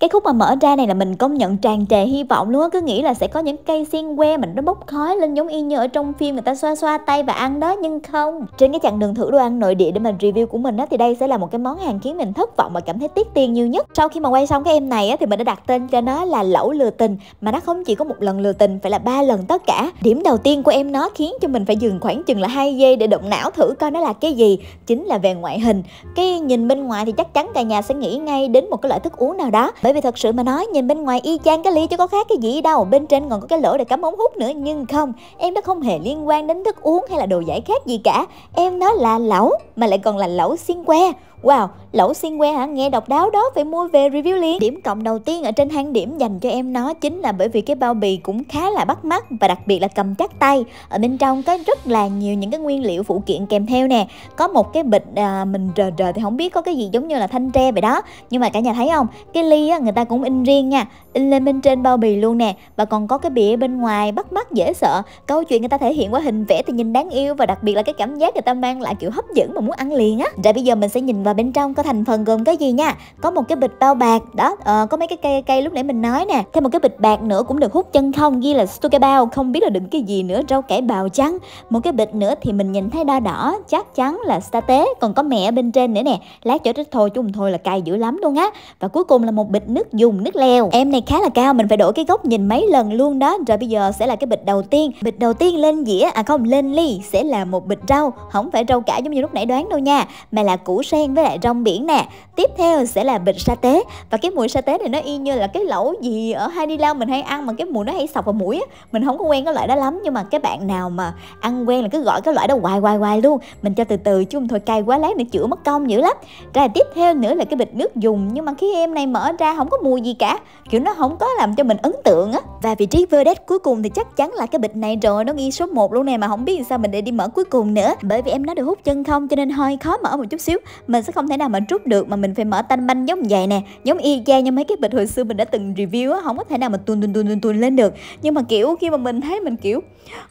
cái khúc mà mở ra này là mình công nhận tràn trề hy vọng luôn á cứ nghĩ là sẽ có những cây xiên que mình nó bốc khói lên giống y như ở trong phim người ta xoa xoa tay và ăn đó nhưng không trên cái chặng đường thử đồ ăn nội địa để mình review của mình á thì đây sẽ là một cái món hàng khiến mình thất vọng và cảm thấy tiếc tiền nhiều nhất sau khi mà quay xong cái em này á thì mình đã đặt tên cho nó là lẩu lừa tình mà nó không chỉ có một lần lừa tình phải là ba lần tất cả điểm đầu tiên của em nó khiến cho mình phải dừng khoảng chừng là hai giây để động não thử coi nó là cái gì chính là về ngoại hình cái nhìn bên ngoài thì chắc chắn cả nhà sẽ nghĩ ngay đến một cái loại thức uống nào đó bởi vì thật sự mà nói nhìn bên ngoài y chang cái ly chứ có khác cái gì đâu bên trên còn có cái lỗ để cắm ống hút nữa nhưng không em nó không hề liên quan đến thức uống hay là đồ giải khác gì cả em nó là lẩu mà lại còn là lẩu xiên que Wow, lẩu xiên que hả? Nghe độc đáo đó, phải mua về review liền. Điểm cộng đầu tiên ở trên hang điểm dành cho em nó chính là bởi vì cái bao bì cũng khá là bắt mắt và đặc biệt là cầm chắc tay. Ở bên trong có rất là nhiều những cái nguyên liệu phụ kiện kèm theo nè. Có một cái bịch à, mình rờ rờ thì không biết có cái gì giống như là thanh tre vậy đó. Nhưng mà cả nhà thấy không? Cái ly á, người ta cũng in riêng nha. In lên bên trên bao bì luôn nè. Và còn có cái bìa bên ngoài bắt mắt dễ sợ. Câu chuyện người ta thể hiện qua hình vẽ thì nhìn đáng yêu và đặc biệt là cái cảm giác người ta mang lại kiểu hấp dẫn mà muốn ăn liền á. Rồi bây giờ mình sẽ nhìn vào và bên trong có thành phần gồm cái gì nha có một cái bịch bao bạc đó ờ, có mấy cái cây cây lúc nãy mình nói nè thêm một cái bịch bạc nữa cũng được hút chân không ghi là stuke bao không biết là đựng cái gì nữa rau cải bào trắng một cái bịch nữa thì mình nhìn thấy đo đỏ chắc chắn là sa tế còn có mẹ bên trên nữa nè lát chỗ trích thôi chung thôi là cay dữ lắm luôn á và cuối cùng là một bịch nước dùng nước leo em này khá là cao mình phải đổi cái góc nhìn mấy lần luôn đó rồi bây giờ sẽ là cái bịch đầu tiên bịch đầu tiên lên dĩa à không lên ly sẽ là một bịch rau không phải rau cải giống như lúc nãy đoán đâu nha mà là củ sen với lại rong biển nè tiếp theo sẽ là bịch sa tế và cái mùi sa tế này nó y như là cái lẩu gì ở hai đi lao mình hay ăn mà cái mùi nó hay sọc vào mũi á mình không có quen cái loại đó lắm nhưng mà các bạn nào mà ăn quen là cứ gọi cái loại đó hoài hoài hoài luôn mình cho từ từ chứ thôi cay quá lát nữa chữa mất công dữ lắm rồi tiếp theo nữa là cái bịch nước dùng nhưng mà khi em này mở ra không có mùi gì cả kiểu nó không có làm cho mình ấn tượng á và vị trí verdict cuối cùng thì chắc chắn là cái bịch này rồi nó ghi số 1 luôn nè mà không biết sao mình để đi mở cuối cùng nữa bởi vì em nó được hút chân không cho nên hơi khó mở một chút xíu mình sẽ không thể nào mà rút được mà mình phải mở tanh banh giống vậy nè giống y chang như mấy cái bịch hồi xưa mình đã từng review á không có thể nào mà tuôn tuôn tuôn tuôn tuôn lên được nhưng mà kiểu khi mà mình thấy mình kiểu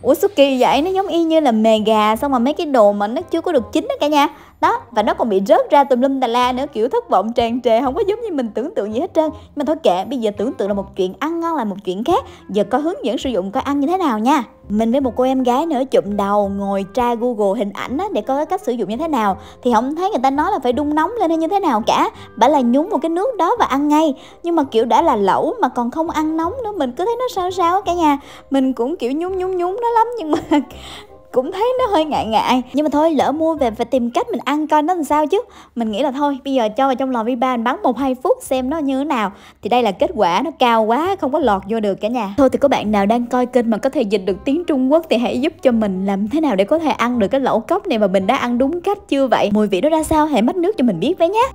ủa sao kỳ vậy nó giống y như là mề gà xong mà mấy cái đồ mà nó chưa có được chín đó cả nhà đó và nó còn bị rớt ra tùm lum tà la nữa kiểu thất vọng tràn trề không có giống như mình tưởng tượng gì hết trơn nhưng mà thôi kệ bây giờ tưởng tượng là một chuyện ăn ngon là một chuyện khác giờ coi hướng dẫn sử dụng coi ăn như thế nào nha mình với một cô em gái nữa chụm đầu ngồi tra google hình ảnh á, để coi cách sử dụng như thế nào thì không thấy người ta nói là phải đun nóng lên hay như thế nào cả bả là nhúng một cái nước đó và ăn ngay nhưng mà kiểu đã là lẩu mà còn không ăn nóng nữa mình cứ thấy nó sao sao cả nhà mình cũng kiểu nhúng nhúng nhúng nó lắm nhưng mà cũng thấy nó hơi ngại ngại nhưng mà thôi lỡ mua về phải tìm cách mình ăn coi nó làm sao chứ mình nghĩ là thôi bây giờ cho vào trong lò vi ba mình bắn một hai phút xem nó như thế nào thì đây là kết quả nó cao quá không có lọt vô được cả nhà thôi thì có bạn nào đang coi kênh mà có thể dịch được tiếng trung quốc thì hãy giúp cho mình làm thế nào để có thể ăn được cái lẩu cốc này mà mình đã ăn đúng cách chưa vậy mùi vị nó ra sao hãy mất nước cho mình biết với nhé